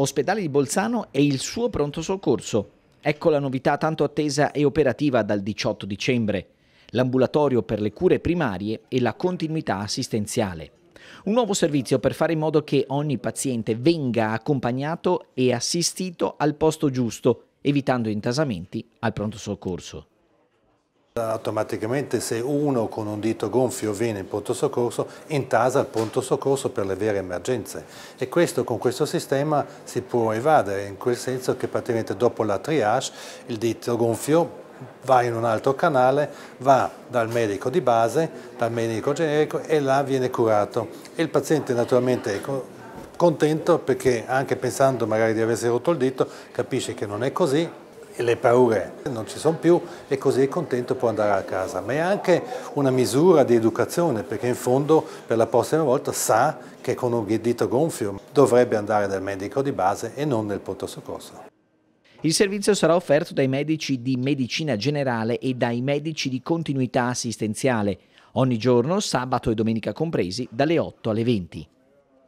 Ospedale di Bolzano e il suo pronto soccorso. Ecco la novità tanto attesa e operativa dal 18 dicembre, l'ambulatorio per le cure primarie e la continuità assistenziale. Un nuovo servizio per fare in modo che ogni paziente venga accompagnato e assistito al posto giusto, evitando intasamenti al pronto soccorso. Automaticamente se uno con un dito gonfio viene in pronto soccorso, intasa il pronto soccorso per le vere emergenze e questo con questo sistema si può evadere, in quel senso che praticamente dopo la triage il dito gonfio va in un altro canale, va dal medico di base, dal medico generico e là viene curato. E il paziente naturalmente è contento perché anche pensando magari di aversi rotto il dito capisce che non è così le paure non ci sono più e così è contento può andare a casa, ma è anche una misura di educazione perché in fondo per la prossima volta sa che con un dito gonfio dovrebbe andare dal medico di base e non nel pronto soccorso. Il servizio sarà offerto dai medici di medicina generale e dai medici di continuità assistenziale, ogni giorno, sabato e domenica compresi, dalle 8 alle 20.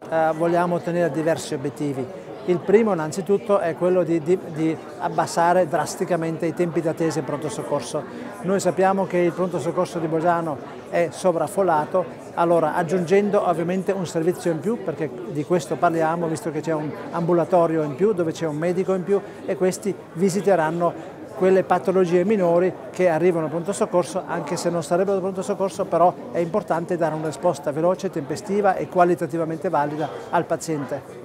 Eh, vogliamo ottenere diversi obiettivi. Il primo innanzitutto è quello di, di, di, abbassare drasticamente i tempi d'attesa in pronto soccorso. Noi sappiamo che il pronto soccorso di Bosano è sovraffollato, allora aggiungendo ovviamente un servizio in più, perché di questo parliamo, visto che c'è un ambulatorio in più, dove c'è un medico in più e questi visiteranno quelle patologie minori che arrivano al pronto soccorso, anche se non sarebbero al pronto soccorso, però è importante dare una risposta veloce, tempestiva e qualitativamente valida al paziente.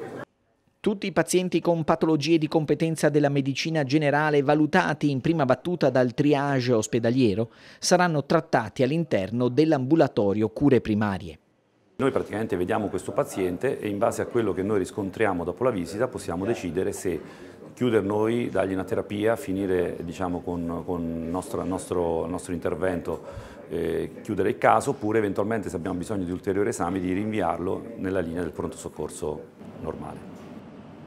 Tutti i pazienti con patologie di competenza della medicina generale valutati in prima battuta dal triage ospedaliero saranno trattati all'interno dell'ambulatorio cure primarie. Noi praticamente vediamo questo paziente e in base a quello che noi riscontriamo dopo la visita possiamo decidere se chiudere noi, dargli una terapia, finire diciamo, con, il nostro, nostro, nostro, intervento, eh, chiudere il caso oppure eventualmente se abbiamo bisogno di ulteriori esami di rinviarlo nella linea del pronto soccorso normale.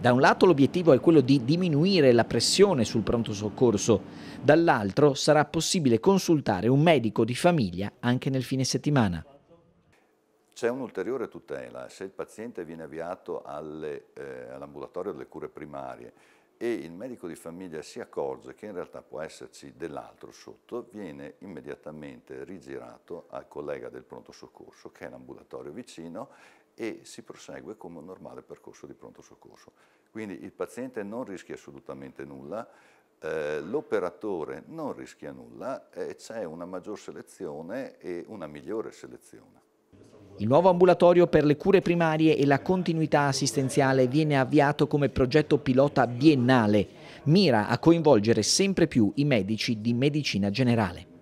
Da un lato l'obiettivo è quello di diminuire la pressione sul pronto soccorso, dall'altro sarà possibile consultare un medico di famiglia anche nel fine settimana. C'è un'ulteriore tutela, se il paziente viene avviato eh, all'ambulatorio eh, all delle cure primarie e il medico di famiglia si accorge che in realtà può esserci dell'altro sotto, viene immediatamente rigirato al collega del pronto soccorso che è l'ambulatorio vicino e si prosegue come un normale percorso di pronto soccorso. Quindi il paziente non rischia assolutamente nulla, eh, l'operatore non rischia nulla, eh, c'è una maggior selezione e una migliore selezione. Il nuovo ambulatorio per le cure primarie e la continuità assistenziale viene avviato come progetto pilota biennale. Mira a coinvolgere sempre più i medici di medicina generale.